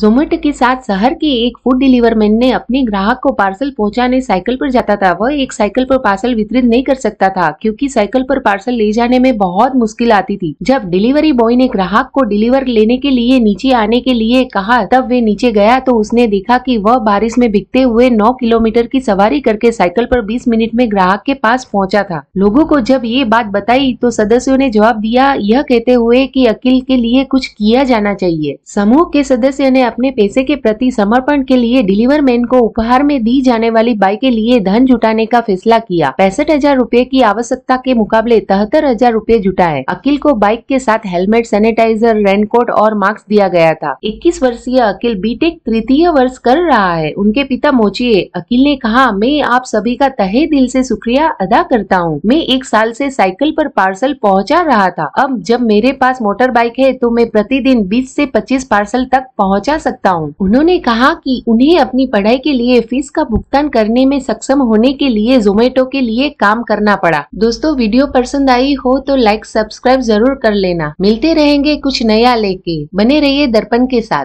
जोमेटो के साथ शहर के एक फूड डिलीवर मैन ने अपने ग्राहक को पार्सल पहुंचाने साइकिल पर जाता था वह एक साइकिल पर पार्सल वितरित नहीं कर सकता था क्योंकि साइकिल पर पार्सल ले जाने में बहुत मुश्किल आती थी जब डिलीवरी बॉय ने ग्राहक को डिलीवर लेने के लिए नीचे आने के लिए कहा तब वे नीचे गया तो उसने देखा की वह बारिश में बिकते हुए नौ किलोमीटर की सवारी करके साइकिल पर बीस मिनट में ग्राहक के पास पहुँचा था लोगो को जब ये बात बताई तो सदस्यों ने जवाब दिया यह कहते हुए की अकील के लिए कुछ किया जाना चाहिए समूह के सदस्य ने में अपने पैसे के प्रति समर्पण के लिए डिलीवरमैन को उपहार में दी जाने वाली बाइक के लिए धन जुटाने का फैसला किया पैंसठ हजार रूपए की आवश्यकता के मुकाबले तहत्तर हजार रूपए जुटाए अकिल को बाइक के साथ हेलमेट सैनिटाइजर रेनकोट और मास्क दिया गया था इक्कीस वर्षीय अकिल बीटेक तृतीय वर्ष कर रहा है उनके पिता मोचिए अखिल ने कहा मैं आप सभी का तहे दिल से शुक्रिया अदा करता हूँ मैं एक साल से साइकिल पर पार्सल पहुँचा रहा था अब जब मेरे पास मोटर बाइक है तो मैं प्रतिदिन बीस ऐसी पच्चीस पार्सल तक पहुँचा पहुंचा सकता हूं। उन्होंने कहा कि उन्हें अपनी पढ़ाई के लिए फीस का भुगतान करने में सक्षम होने के लिए जोमेटो के लिए काम करना पड़ा दोस्तों वीडियो पसंद आई हो तो लाइक सब्सक्राइब जरूर कर लेना मिलते रहेंगे कुछ नया लेके बने रहिए दर्पण के साथ